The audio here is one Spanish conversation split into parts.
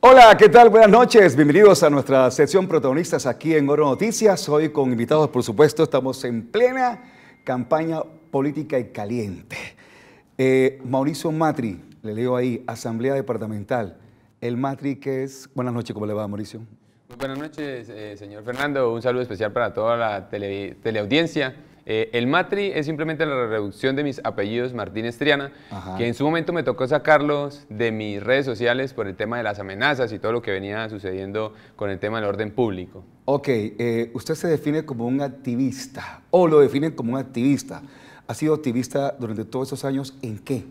Hola, ¿qué tal? Buenas noches. Bienvenidos a nuestra sección protagonistas aquí en Oro Noticias. Hoy con invitados, por supuesto, estamos en plena campaña política y caliente. Eh, Mauricio Matri, le leo ahí, Asamblea Departamental. El Matri que es... Buenas noches, ¿cómo le va, Mauricio? buenas noches, eh, señor Fernando. Un saludo especial para toda la teleaudiencia. Eh, el matri es simplemente la reducción de mis apellidos Martínez Triana, que en su momento me tocó sacarlos de mis redes sociales por el tema de las amenazas y todo lo que venía sucediendo con el tema del orden público. Ok, eh, usted se define como un activista, o lo definen como un activista. ¿Ha sido activista durante todos esos años en qué?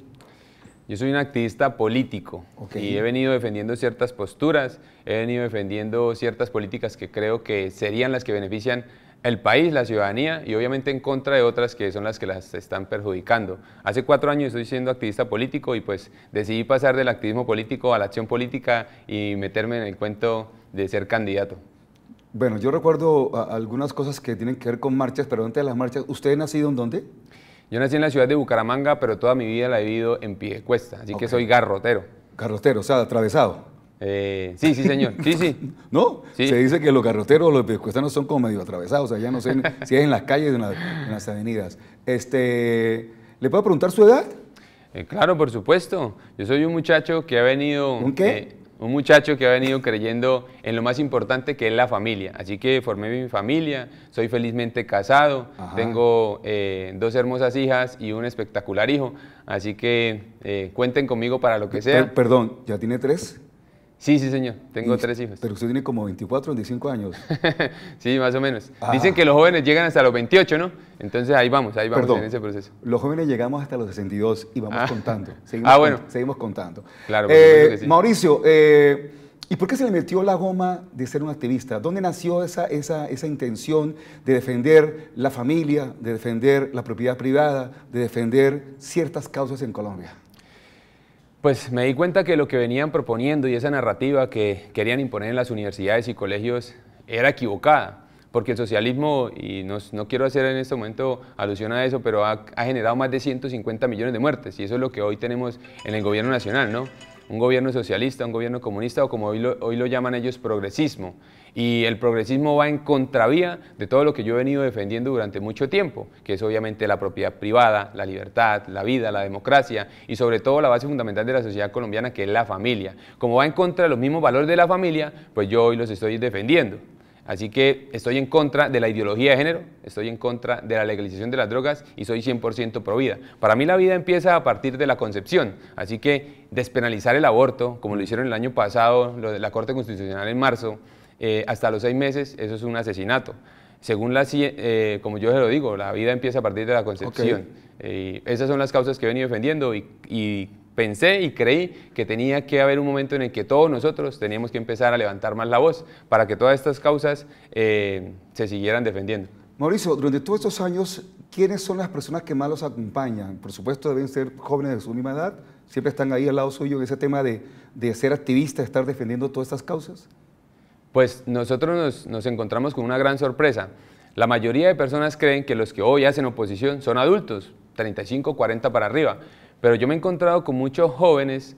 Yo soy un activista político y he venido defendiendo ciertas posturas, he venido defendiendo ciertas políticas que creo que serían las que benefician el país, la ciudadanía y obviamente en contra de otras que son las que las están perjudicando. Hace cuatro años estoy siendo activista político y pues decidí pasar del activismo político a la acción política y meterme en el cuento de ser candidato. Bueno, yo recuerdo algunas cosas que tienen que ver con marchas, pero antes de las marchas, ¿usted ha nacido en dónde? Yo nací en la ciudad de Bucaramanga, pero toda mi vida la he vivido en pie cuesta, así que soy garrotero. Garrotero, o sea, atravesado. Eh, sí, sí, señor. Sí, sí. ¿No? Se dice que los carreteros, los pescuestanos son como medio atravesados, o sea, ya no sé si es en las calles o en, las avenidas. Este, ¿Le puedo preguntar su edad? Eh, claro, por supuesto. Yo soy un muchacho que ha venido... ¿Un qué? Eh, un muchacho que ha venido creyendo en lo más importante que es la familia. Así que formé mi familia, soy felizmente casado, tengo dos hermosas hijas y un espectacular hijo. Así que cuenten conmigo para lo que sea. perdón, ¿ya tiene tres? Sí, sí, señor. Tengo tres hijos. Pero usted tiene como 24, 25 años. sí, más o menos. Ah. Dicen que los jóvenes llegan hasta los 28, ¿no? Entonces ahí vamos, ahí vamos en ese proceso. Los jóvenes llegamos hasta los 62 y vamos ah. contando. ah, bueno. seguimos contando. Claro, eh, sí. Mauricio, eh, ¿y por qué se le metió la goma de ser un activista? ¿Dónde nació esa, esa, esa intención de defender la familia, de defender la propiedad privada, de defender ciertas causas en Colombia? Pues me di cuenta que lo que venían proponiendo y esa narrativa que querían imponer en las universidades y colegios era equivocada, porque el socialismo, y no, quiero hacer en este momento alusión a eso, pero ha, ha generado más de 150 millones de muertes, y eso es lo que hoy tenemos en el gobierno nacional, ¿no? un gobierno socialista, un gobierno comunista o como hoy lo, llaman ellos progresismo. Y el progresismo va en contravía de todo lo que yo he venido defendiendo durante mucho tiempo, que es obviamente la propiedad privada, la libertad, la vida, la democracia y sobre todo la base fundamental de la sociedad colombiana que es la familia. Como va en contra de los mismos valores de la familia, pues yo hoy los estoy defendiendo. Así que estoy en contra de la ideología de género, estoy en contra de la legalización de las drogas y soy 100% pro vida. Para mí la vida empieza a partir de la concepción, así que despenalizar el aborto, como lo hicieron el año pasado, la Corte Constitucional en marzo, eh, hasta los seis meses, eso es un asesinato. Según la, eh, como yo se lo digo, la vida empieza a partir de la concepción. Eh, esas son las causas que he venido defendiendo y Pensé y creí que tenía que haber un momento en el que todos nosotros teníamos que empezar a levantar más la voz para que todas estas causas eh, se siguieran defendiendo. Mauricio, durante todos estos años, ¿quiénes son las personas que más los acompañan? Por supuesto, deben ser jóvenes de su misma edad, siempre están ahí al lado suyo en ese tema de, de ser activista, estar defendiendo todas estas causas. Pues nosotros nos, nos encontramos con una gran sorpresa. La mayoría de personas creen que los que hoy hacen oposición son adultos, 35, 40 para arriba. Pero yo me he encontrado con muchos jóvenes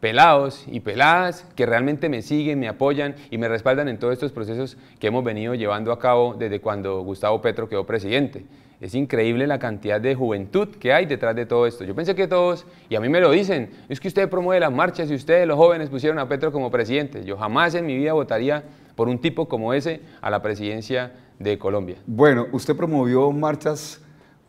pelados y peladas que realmente me siguen, me apoyan y me respaldan en todos estos procesos que hemos venido llevando a cabo desde cuando Gustavo Petro quedó presidente. Es increíble la cantidad de juventud que hay detrás de todo esto. Yo pensé que todos, y a mí me lo dicen, es que usted promueve las marchas y ustedes los jóvenes pusieron a Petro como presidente. Yo jamás en mi vida votaría por un tipo como ese a la presidencia de Colombia. Bueno, usted promovió marchas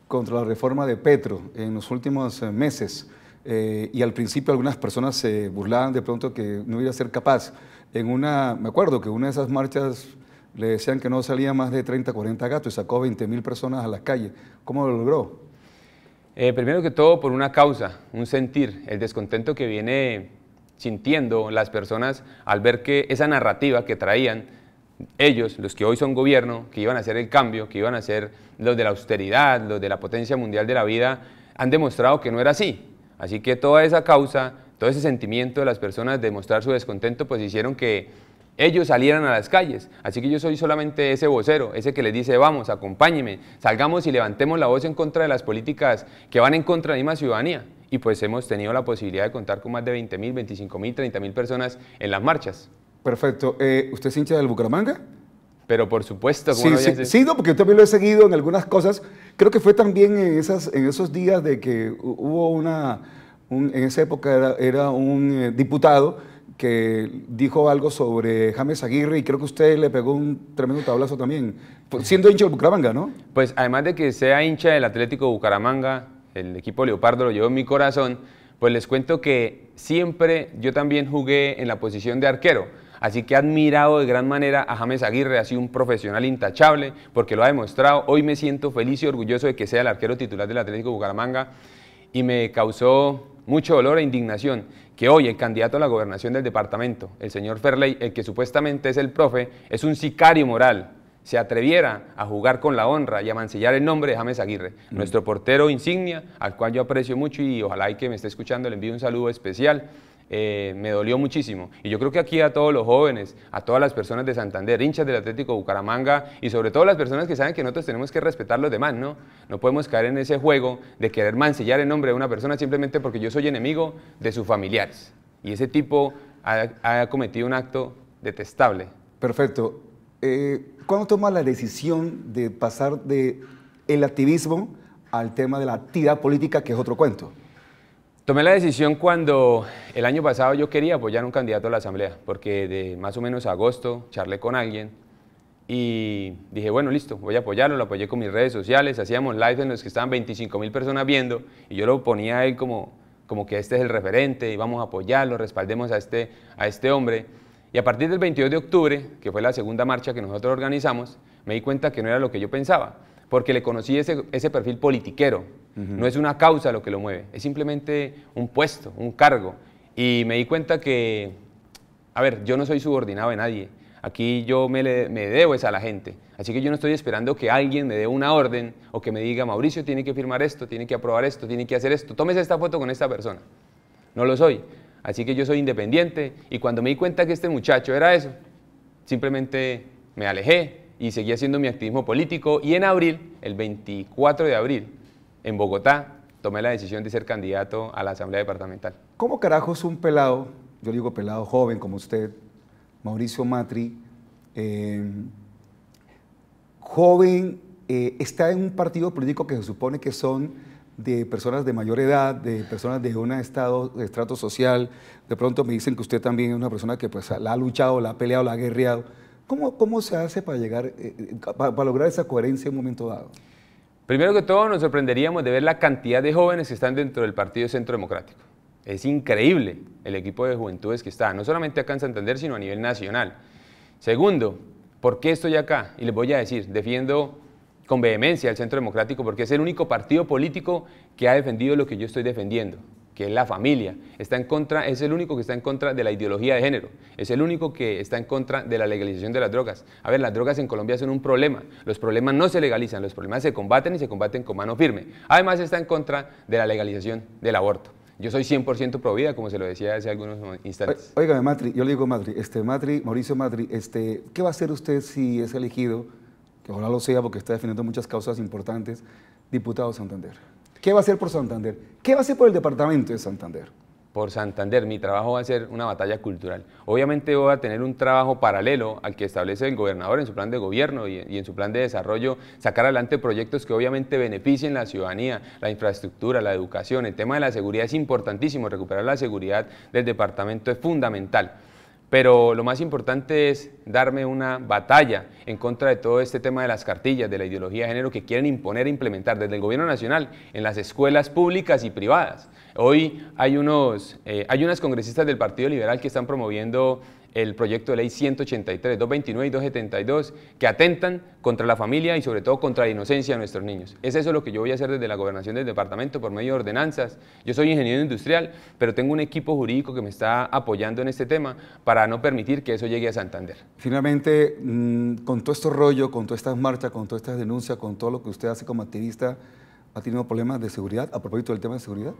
contra la reforma de Petro en los últimos eh, meses. Eh, y al principio algunas personas se burlaban de pronto que no iba a ser capaz. En una, me acuerdo que una de esas marchas le decían que no salía más de 30, 40 gatos y sacó 20 mil personas a la calle. ¿Cómo lo logró? Eh, primero que todo por una causa, un sentir, el descontento que viene sintiendo las personas al ver que esa narrativa que traían ellos, los que hoy son gobierno, que iban a hacer el cambio, que iban a ser los de la austeridad, los de la potencia mundial de la vida, han demostrado que no era así. Así que toda esa causa, todo ese sentimiento de las personas de mostrar su descontento, pues hicieron que ellos salieran a las calles. Así que yo soy solamente ese vocero, ese que les dice, vamos, acompáñeme, salgamos y levantemos la voz en contra de las políticas que van en contra de la misma ciudadanía. Y pues hemos tenido la posibilidad de contar con más de mil, 20.000, 25.000, mil personas en las marchas. Perfecto. Eh, ¿Usted es hincha del Bucaramanga? Pero por supuesto, sí, sí, sí, porque yo también lo he seguido en algunas cosas. Creo que fue también en, esos días de que hubo una, en esa época era, un eh, diputado que dijo algo sobre James Aguirre y creo que usted le pegó un tremendo tablazo también, pues, siendo hincha del Bucaramanga, ¿no? Pues además de que sea hincha del Atlético Bucaramanga, el equipo Leopardo lo llevó en mi corazón, pues les cuento que siempre yo también jugué en la posición de arquero. Así que he admirado de gran manera a James Aguirre, ha sido un profesional intachable porque lo ha demostrado. Hoy me siento feliz y orgulloso de que sea el arquero titular del Atlético Bucaramanga y me causó mucho dolor e indignación que hoy el candidato a la gobernación del departamento, el señor Ferley, el que supuestamente es el profe, es un sicario moral, se atreviera a jugar con la honra y a mancillar el nombre de James Aguirre, mm. nuestro portero insignia, al cual yo aprecio mucho y ojalá y que me esté escuchando, le envío un saludo especial eh, me dolió muchísimo. Y yo creo que aquí a todos los jóvenes, a todas las personas de Santander, hinchas del Atlético Bucaramanga y sobre todo las personas que saben que nosotros tenemos que respetar los demás, ¿no? No podemos caer en ese juego de querer mancillar el nombre de una persona simplemente porque yo soy enemigo de sus familiares. Y ese tipo ha, cometido un acto detestable. Perfecto. Eh, ¿Cuándo toma la decisión de pasar del activismo al tema de la actividad política, que es otro cuento? Tomé la decisión cuando el año pasado yo quería apoyar a un candidato a la asamblea, porque de más o menos agosto charlé con alguien y dije, bueno, listo, voy a apoyarlo, lo apoyé con mis redes sociales, hacíamos live en los que estaban 25 mil personas viendo y yo lo ponía ahí como, como que este es el referente y vamos a apoyarlo, respaldemos a este, a este hombre. Y a partir del 22 de octubre, que fue la segunda marcha que nosotros organizamos, me di cuenta que no era lo que yo pensaba, porque le conocí ese, ese perfil politiquero, no es una causa lo que lo mueve, es simplemente un puesto, un cargo. Y me di cuenta que, a ver, yo no soy subordinado de nadie. Aquí yo me, debo es a la gente. Así que yo no estoy esperando que alguien me dé una orden o que me diga, Mauricio, tiene que firmar esto, tiene que aprobar esto, tiene que hacer esto. Tómese esta foto con esta persona. No lo soy. Así que yo soy independiente y cuando me di cuenta que este muchacho era eso, simplemente me alejé y seguí haciendo mi activismo político y en abril, el 24 de abril, en Bogotá, tomé la decisión de ser candidato a la Asamblea Departamental. ¿Cómo carajos un pelado, yo digo pelado joven como usted, Mauricio Matri, eh, joven, eh, está en un partido político que se supone que son de personas de mayor edad, de personas de un estado, de estrato social. De pronto me dicen que usted también es una persona que pues, la ha luchado, la ha peleado, la ha guerreado. ¿Cómo, cómo se hace para llegar, eh, para lograr esa coherencia en un momento dado? Primero que todo, nos sorprenderíamos de ver la cantidad de jóvenes que están dentro del Partido Centro Democrático. Es increíble el equipo de juventudes que está, no solamente acá en Santander, sino a nivel nacional. Segundo, ¿por qué estoy acá? Y les voy a decir, defiendo con vehemencia al Centro Democrático porque es el único partido político que ha defendido lo que yo estoy defendiendo, que es la familia. Está en contra, es el único que está en contra de la ideología de género, es el único que está en contra de la legalización de las drogas. A ver, las drogas en Colombia son un problema, los problemas no se legalizan, los problemas se combaten y se combaten con mano firme. Además está en contra de la legalización del aborto. Yo soy 100% prohibida, como se lo decía hace algunos instantes. Óigame, Matri, yo le digo Matri, este, Mauricio Matri, este, ¿qué va a hacer usted si es elegido, que ahora lo sea porque está defendiendo muchas causas importantes, diputado Santander? ¿Qué va a hacer por Santander? ¿Qué va a hacer por el departamento de Santander? Por Santander, mi trabajo va a ser una batalla cultural. Obviamente voy a tener un trabajo paralelo al que establece el gobernador en su plan de gobierno y, en su plan de desarrollo, sacar adelante proyectos que obviamente beneficien la ciudadanía, la infraestructura, la educación. El tema de la seguridad es importantísimo, recuperar la seguridad del departamento es fundamental. Pero lo más importante es darme una batalla en contra de todo este tema de las cartillas, de la ideología de género que quieren imponer e implementar desde el gobierno nacional en las escuelas públicas y privadas. Hoy hay, unos, eh, hay unas congresistas del Partido Liberal que están promoviendo el proyecto de ley 183, 229 y 272, que atentan contra la familia y sobre todo contra la inocencia de nuestros niños. Es eso lo que yo voy a hacer desde la gobernación del departamento por medio de ordenanzas. Yo soy ingeniero industrial, pero tengo un equipo jurídico que me está apoyando en este tema para no permitir que eso llegue a Santander. Finalmente, mm, con todo este rollo, con todas estas marchas, con todas estas denuncias, con todo lo que usted hace como activista, ¿ha tenido problemas de seguridad a propósito del tema de seguridad?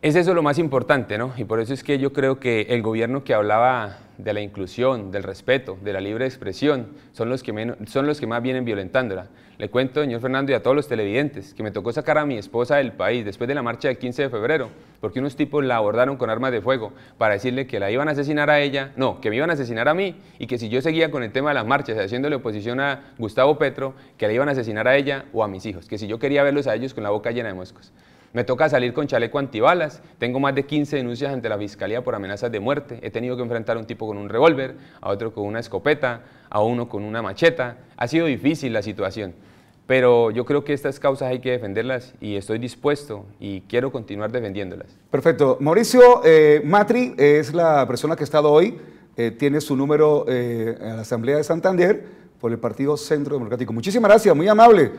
Es eso lo más importante, ¿no? Y por eso es que yo creo que el gobierno que hablaba de la inclusión, del respeto, de la libre expresión, son los que, son los que más vienen violentándola. Le cuento, señor Fernando, y a todos los televidentes, que me tocó sacar a mi esposa del país después de la marcha del 15 de febrero, porque unos tipos la abordaron con armas de fuego para decirle que la iban a asesinar a ella, no, que me iban a asesinar a mí, y que si yo seguía con el tema de las marchas, haciéndole oposición a Gustavo Petro, que la iban a asesinar a ella o a mis hijos, que si yo quería verlos a ellos con la boca llena de moscos. Me toca salir con chaleco antibalas, tengo más de 15 denuncias ante la Fiscalía por amenazas de muerte, he tenido que enfrentar a un tipo con un revólver, a otro con una escopeta, a uno con una macheta. Ha sido difícil la situación, pero yo creo que estas causas hay que defenderlas y estoy dispuesto y quiero continuar defendiéndolas. Perfecto. Mauricio eh, Matri es la persona que ha estado hoy, eh, tiene su número eh, en la Asamblea de Santander por el Partido Centro Democrático. Muchísimas gracias, muy amable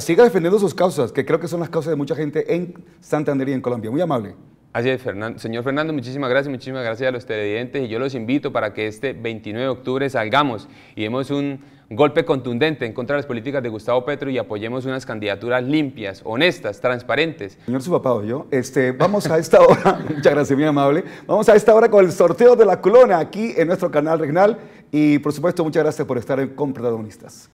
siga defendiendo sus causas, que creo que son las causas de mucha gente en Santander y en Colombia. Muy amable. Así es, Fernando. señor Fernando, muchísimas gracias, muchísimas gracias a los televidentes y yo los invito para que este 29 de octubre salgamos y demos un golpe contundente en contra de las políticas de Gustavo Petro y apoyemos unas candidaturas limpias, honestas, transparentes. Señor Subapado, yo, este, vamos a esta hora, muchas gracias, muy amable, vamos a esta hora con el sorteo de la colona aquí en nuestro canal regional y por supuesto muchas gracias por estar con protagonistas.